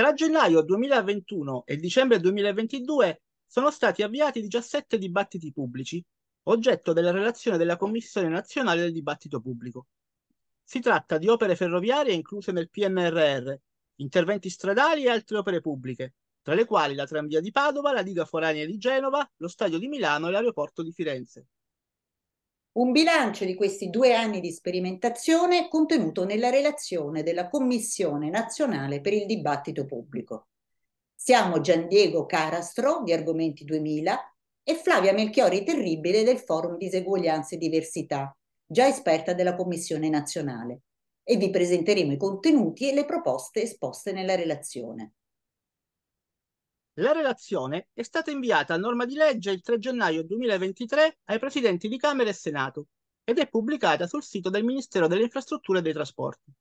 Tra gennaio 2021 e dicembre 2022 sono stati avviati 17 dibattiti pubblici, oggetto della relazione della Commissione nazionale del dibattito pubblico. Si tratta di opere ferroviarie incluse nel PNRR, interventi stradali e altre opere pubbliche, tra le quali la tranvia di Padova, la diga foranea di Genova, lo stadio di Milano e l'aeroporto di Firenze. Un bilancio di questi due anni di sperimentazione è contenuto nella relazione della Commissione nazionale per il dibattito pubblico. Siamo Gian Diego Carastro di Argomenti 2000 e Flavia Melchiori Terribile del Forum Diseguaglianze e Diversità, già esperta della Commissione nazionale, e vi presenteremo i contenuti e le proposte esposte nella relazione. La relazione è stata inviata a norma di legge il 3 gennaio 2023 ai presidenti di Camera e Senato ed è pubblicata sul sito del Ministero delle Infrastrutture e dei Trasporti.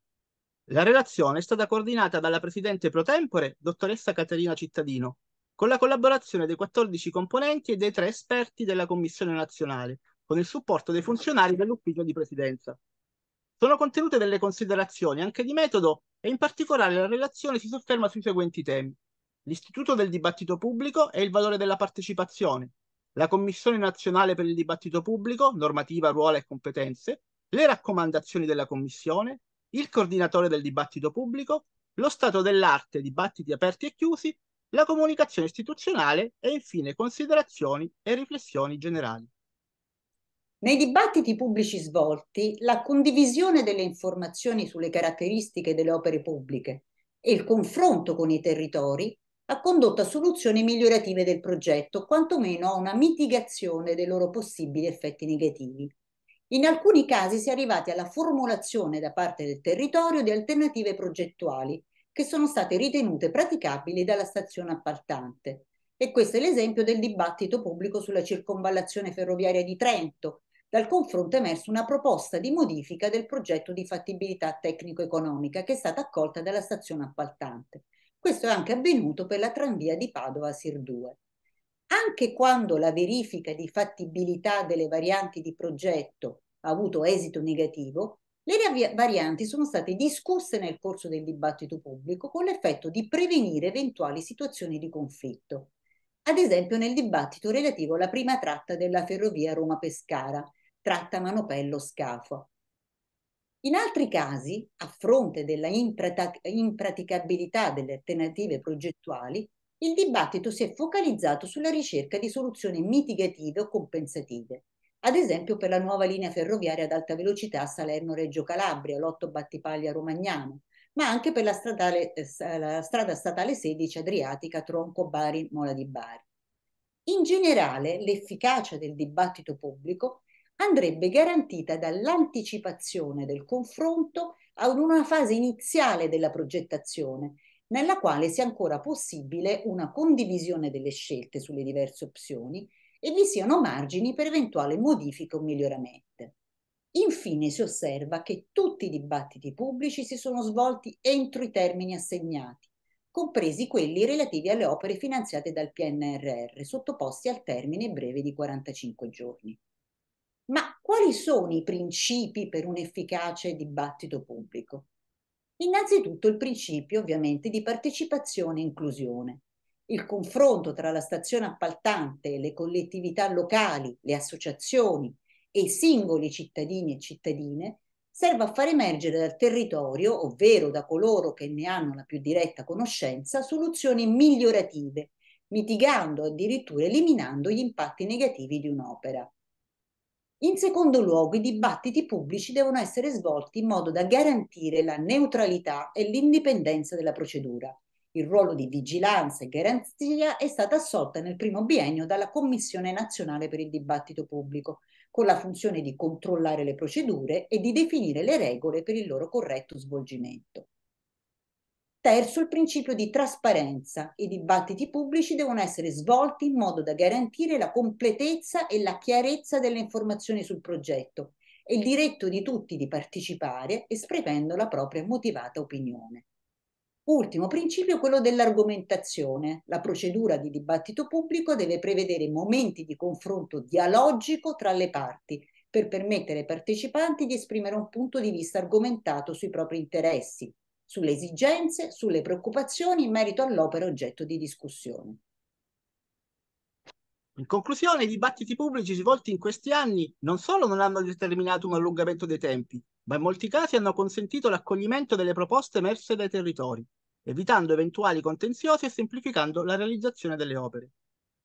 La relazione è stata coordinata dalla presidente pro tempore, dottoressa Caterina Cittadino, con la collaborazione dei 14 componenti e dei tre esperti della Commissione nazionale, con il supporto dei funzionari dell'ufficio di presidenza. Sono contenute delle considerazioni anche di metodo e in particolare la relazione si sofferma sui seguenti temi l'istituto del dibattito pubblico e il valore della partecipazione, la Commissione nazionale per il dibattito pubblico, normativa, ruolo e competenze, le raccomandazioni della Commissione, il coordinatore del dibattito pubblico, lo stato dell'arte, dibattiti aperti e chiusi, la comunicazione istituzionale e infine considerazioni e riflessioni generali. Nei dibattiti pubblici svolti, la condivisione delle informazioni sulle caratteristiche delle opere pubbliche e il confronto con i territori ha condotto a soluzioni migliorative del progetto, quantomeno a una mitigazione dei loro possibili effetti negativi. In alcuni casi si è arrivati alla formulazione da parte del territorio di alternative progettuali che sono state ritenute praticabili dalla stazione appaltante. E questo è l'esempio del dibattito pubblico sulla circonvallazione ferroviaria di Trento. Dal confronto è emersa una proposta di modifica del progetto di fattibilità tecnico-economica che è stata accolta dalla stazione appaltante. Questo è anche avvenuto per la tranvia di Padova SIR2. Anche quando la verifica di fattibilità delle varianti di progetto ha avuto esito negativo, le varianti sono state discusse nel corso del dibattito pubblico con l'effetto di prevenire eventuali situazioni di conflitto. Ad esempio nel dibattito relativo alla prima tratta della ferrovia Roma-Pescara, tratta Manopello-Scafo, in altri casi, a fronte della impraticabilità delle alternative progettuali, il dibattito si è focalizzato sulla ricerca di soluzioni mitigative o compensative, ad esempio per la nuova linea ferroviaria ad alta velocità Salerno-Reggio Calabria, Lotto Battipaglia-Romagnano, ma anche per la, stradale, eh, la strada statale 16 Adriatica Tronco-Bari-Mola di Bari. In generale, l'efficacia del dibattito pubblico andrebbe garantita dall'anticipazione del confronto ad una fase iniziale della progettazione, nella quale sia ancora possibile una condivisione delle scelte sulle diverse opzioni e vi siano margini per eventuali modifiche o miglioramenti. Infine si osserva che tutti i dibattiti pubblici si sono svolti entro i termini assegnati, compresi quelli relativi alle opere finanziate dal PNRR, sottoposti al termine breve di 45 giorni. Ma quali sono i principi per un efficace dibattito pubblico? Innanzitutto il principio ovviamente di partecipazione e inclusione. Il confronto tra la stazione appaltante, le collettività locali, le associazioni e i singoli cittadini e cittadine serve a far emergere dal territorio, ovvero da coloro che ne hanno la più diretta conoscenza, soluzioni migliorative, mitigando o addirittura eliminando gli impatti negativi di un'opera. In secondo luogo, i dibattiti pubblici devono essere svolti in modo da garantire la neutralità e l'indipendenza della procedura. Il ruolo di vigilanza e garanzia è stata assolta nel primo biennio dalla Commissione nazionale per il dibattito pubblico, con la funzione di controllare le procedure e di definire le regole per il loro corretto svolgimento. Terzo, il principio di trasparenza. I dibattiti pubblici devono essere svolti in modo da garantire la completezza e la chiarezza delle informazioni sul progetto e il diritto di tutti di partecipare esprimendo la propria motivata opinione. Ultimo principio è quello dell'argomentazione. La procedura di dibattito pubblico deve prevedere momenti di confronto dialogico tra le parti per permettere ai partecipanti di esprimere un punto di vista argomentato sui propri interessi, sulle esigenze, sulle preoccupazioni in merito all'opera oggetto di discussione. In conclusione, i dibattiti pubblici svolti in questi anni non solo non hanno determinato un allungamento dei tempi, ma in molti casi hanno consentito l'accoglimento delle proposte emerse dai territori, evitando eventuali contenziosi e semplificando la realizzazione delle opere.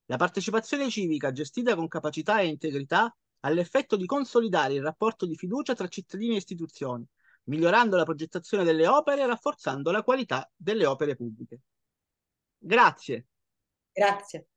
La partecipazione civica, gestita con capacità e integrità, ha l'effetto di consolidare il rapporto di fiducia tra cittadini e istituzioni, migliorando la progettazione delle opere e rafforzando la qualità delle opere pubbliche. Grazie. Grazie.